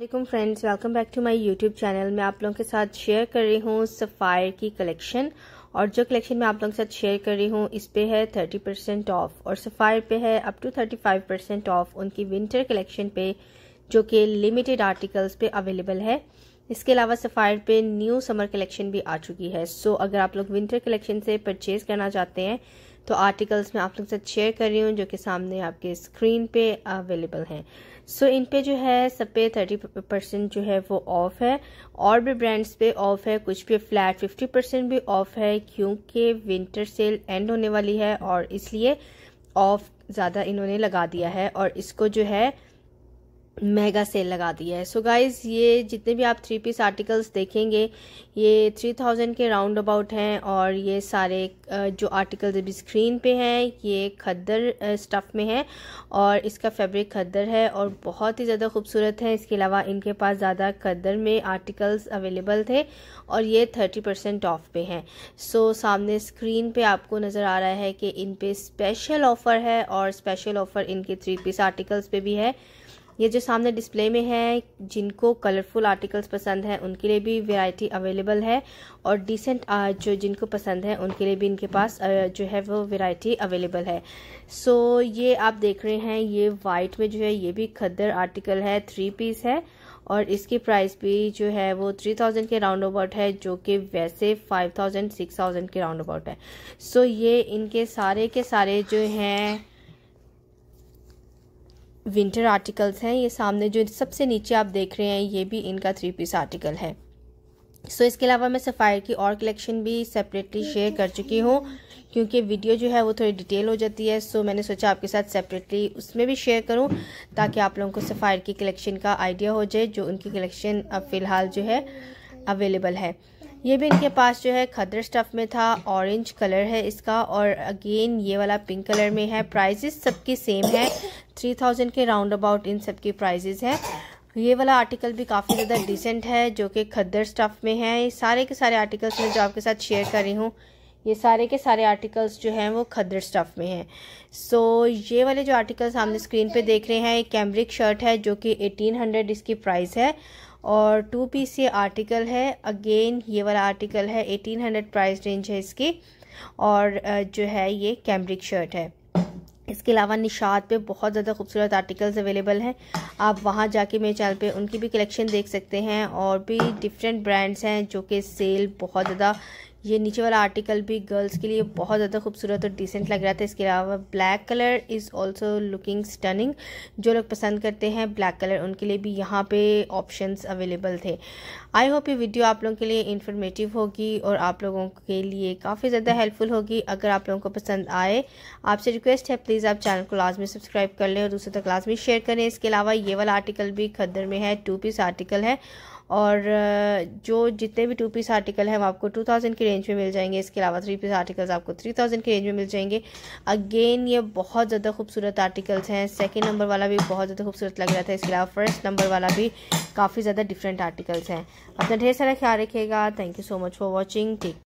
welcome friends welcome back to my YouTube channel मैं आप लोगों के साथ शेयर कर रही हूँ सफ़ायर की कलेक्शन और जो कलेक्शन मैं आप लोगों के साथ शेयर कर रही हूँ इस पे है 30 परसेंट ऑफ और सफ़ायर पे है अप टू 35 परसेंट ऑफ उनकी विंटर कलेक्शन पे जो कि लिमिटेड आर्टिकल्स पे अवेलेबल है इसके अलावा सफ़ायर पे न्यू समर कलेक्शन भी आ चुकी है सो अगर आप लोग विंटर कलेक्शन से परचेज़ करना चाहते हैं तो आर्टिकल्स में आप लोग के साथ शेयर कर रही हूँ जो कि सामने आपके स्क्रीन पे अवेलेबल हैं सो so, इन पे जो है सब पे थर्टी परसेंट जो है वो ऑफ है और भी ब्रांड्स पे ऑफ है कुछ पे फ्लैट फिफ्टी परसेंट भी ऑफ है क्योंकि विंटर सेल एंड होने वाली है और इसलिए ऑफ ज़्यादा इन्होंने लगा दिया है और इसको जो है महंगा सेल लगा दिया है सो so गाइस ये जितने भी आप थ्री पीस आर्टिकल्स देखेंगे ये थ्री थाउजेंड के राउंड अबाउट हैं और ये सारे जो आर्टिकल्स अभी स्क्रीन पे हैं ये खद्दर स्टफ़ में है और इसका फैब्रिक खद्दर है और बहुत ही ज़्यादा खूबसूरत है इसके अलावा इनके पास ज़्यादा खद्दर में आर्टिकल्स अवेलेबल थे और ये थर्टी परसेंट ऑफ पे हैं सो so, सामने स्क्रीन पर आपको नज़र आ रहा है कि इन पर स्पेशल ऑफ़र है और स्पेशल ऑफ़र इनके थ्री पीस आर्टिकल्स पर भी है ये जो सामने डिस्प्ले में है जिनको कलरफुल आर्टिकल्स पसंद हैं उनके लिए भी वैरायटी अवेलेबल है और डिसेंट जो जिनको पसंद है उनके लिए भी इनके पास जो है वो वैरायटी अवेलेबल है सो so, ये आप देख रहे हैं ये वाइट में जो है ये भी खद्दर आर्टिकल है थ्री पीस है और इसकी प्राइस भी जो है वो थ्री थाउजेंड के राउंड अबाउट है जो कि वैसे फाइव थाउजेंड सिक्स थाउजेंड के राउंड अबाउट है सो so, ये इनके सारे के सारे जो हैं विंटर आर्टिकल्स हैं ये सामने जो सबसे नीचे आप देख रहे हैं ये भी इनका थ्री पीस आर्टिकल है सो so, इसके अलावा मैं सफ़ायर की और कलेक्शन भी सेपरेटली शेयर कर चुकी हूँ क्योंकि वीडियो जो है वो थोड़ी डिटेल हो जाती है सो so मैंने सोचा आपके साथ सेपरेटली उसमें भी शेयर करूँ ताकि आप लोगों को सफ़ायर की कलेक्शन का आइडिया हो जाए जो उनकी कलेक्शन अब फ़िलहाल जो है अवेलेबल है ये भी इनके पास जो है खदर स्टफ़ में था ऑरेंज कलर है इसका और अगेन ये वाला पिंक कलर में है प्राइजेस सबके सेम है थ्री थाउजेंड के राउंड अबाउट इन सब की प्राइजेज है ये वाला आर्टिकल भी काफ़ी ज़्यादा डिसेंट है जो कि खद्दर स्टफ़ में है ये सारे के सारे आर्टिकल्स में जो आपके साथ शेयर कर रही हूँ ये सारे के सारे आर्टिकल्स जो हैं वो खद्दर स्टफ़ में हैं सो so, ये वाले जो आर्टिकल्स हमने स्क्रीन पे देख रहे हैं एक कैम्ब्रिक शर्ट है जो कि 1800 इसकी प्राइस है और टू पीस ये आर्टिकल है अगेन ये वाला आर्टिकल है 1800 प्राइस रेंज है इसकी और जो है ये कैम्ब्रिक शर्ट है इसके अलावा निशात पे बहुत ज़्यादा खूबसूरत आर्टिकल्स अवेलेबल हैं आप वहाँ जाके मेरे चैनल पे उनकी भी कलेक्शन देख सकते हैं और भी डिफरेंट ब्रांड्स हैं जो कि सेल बहुत ज़्यादा ये नीचे वाला आर्टिकल भी गर्ल्स के लिए बहुत ज़्यादा खूबसूरत और डिसेंट लग रहा था इसके अलावा black colour is also looking stunning जो लोग पसंद करते हैं ब्लैक कलर उनके लिए भी यहाँ पे ऑप्शंस अवेलेबल थे आई होप ये वीडियो आप लोगों के लिए इन्फॉर्मेटिव होगी और आप लोगों के लिए काफ़ी ज़्यादा हेल्पफुल होगी अगर आप लोगों को पसंद आए आपसे रिक्वेस्ट है प्लीज़ आप चैनल को लाजमी सब्सक्राइब कर लें और दूसरे तक लाजमी शेयर करें इसके अलावा ये वाला आर्टिकल भी खद्दर में है टू पीस आर्टिकल है और जो जितने भी टू पीस आर्टिकल हैं वो आपको टू थाउजेंड की रेंज में मिल जाएंगे इसके अलावा थ्री पीस आर्टिकल्स आपको थ्री थाउजेंड की रेंज में मिल जाएंगे अगेन ये बहुत ज़्यादा खूबसूरत आर्टिकल्स हैं सेकेंड नंबर वाला भी बहुत ज़्यादा खूबसूरत लग रहा था इसके अलावा फर्स्ट नंबर वाला भी काफ़ी ज़्यादा डिफरेंट आर्टिकल्स हैं अपना ढेर सारा ख्याल रखिएगा thank you so much for watching take